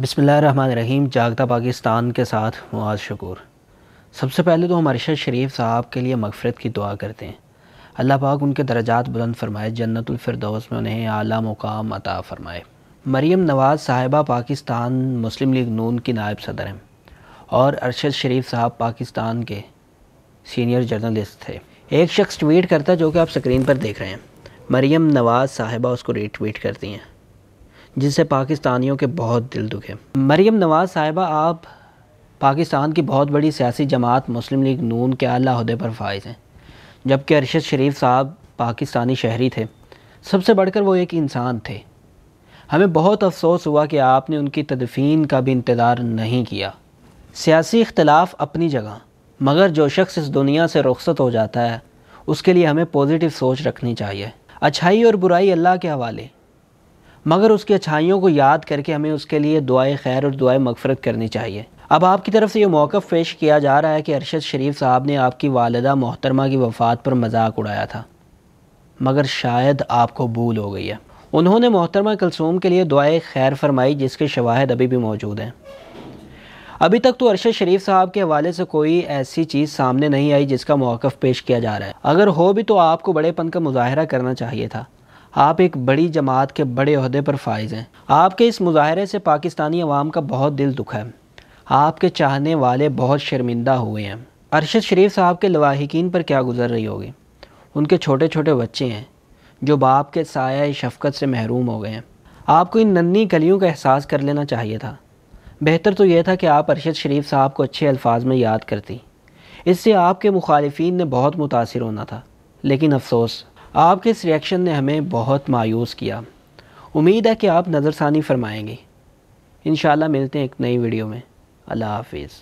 बिसमीम जागता पाकिस्तान के साथ मुआज़ शकूर सबसे पहले तो हम अरशद शरीफ साहब के लिए मगफ़रत की दुआ करते हैं अल्लाह पाक उनके दर्जात बुलंद फरमाए जन्नतफरदौस में उन्हें आला मुकाम अता फ़रमाए मरीम नवाज़ साहिबा पाकिस्तान मुस्लिम लीग नून की नायब सदर हैं और अरशद शरीफ साहब पाकिस्तान के सीनियर जर्नलिस्ट थे एक शख्स ट्वीट करता जो कि आप स्क्रीन पर देख रहे हैं मरीम नवाज़ साहिबा उसको रीट्वीट करती हैं जिससे पाकिस्तानियों के बहुत दिल दुखे मरीम नवाज़ साहिबा आप पाकिस्तान की बहुत बड़ी सियासी जमात मुस्लिम लीग नून के अला अहदे पर फ़ायज़ हैं जबकि अरशद शरीफ साहब पाकिस्तानी शहरी थे सबसे बढ़कर वो एक इंसान थे हमें बहुत अफसोस हुआ कि आपने उनकी तदफीन का भी इंतज़ार नहीं किया सियासी इख्तलाफ अपनी जगह मगर जो शख्स इस दुनिया से रुखसत हो जाता है उसके लिए हमें पॉजिटिव सोच रखनी चाहिए अच्छाई और बुराई अल्लाह के हवाले मगर उसकी अच्छाइयों को याद करके हमें उसके लिए दुआए खैर और दुआए मगफरत करनी चाहिए अब आपकी तरफ से ये मौक़ पेश किया जा रहा है कि अरशद शरीफ साहब ने आपकी वालदा मोहतरमा की वफ़ात पर मजाक उड़ाया था मगर शायद आपको भूल हो गई है उन्होंने मोहतरमा कलसूम के लिए दुआए खैर फरमाई जिसके शवाहद अभी भी मौजूद हैं अभी तक तो अरशद शरीफ साहब के हवाले से कोई ऐसी चीज़ सामने नहीं आई जिसका मौक़ पेश किया जा रहा है अगर हो भी तो आपको बड़ेपन का मुजाहरा करना चाहिए था आप एक बड़ी जमात के बड़े अहदे पर फाइज हैं आपके इस मुजाहरे से पाकिस्तानी अवाम का बहुत दिल दुखा है आपके चाहने वाले बहुत शर्मिंदा हुए हैं अरशद शरीफ साहब के लवाहिकीन पर क्या गुजर रही होगी उनके छोटे छोटे बच्चे हैं जो बाप के साया शफकत से महरूम हो गए हैं आपको इन नन्नी गलियों का एहसास कर लेना चाहिए था बेहतर तो यह था कि आप अरशद शरीफ साहब को अच्छे अल्फाज में याद करती इससे आपके मुखालफन ने बहुत मुतासर होना था लेकिन अफसोस आपके इस रिएक्शन ने हमें बहुत मायूस किया उम्मीद है कि आप नज़रसानी फरमाएंगे इन मिलते हैं एक नई वीडियो में अल्लाह हाफिज़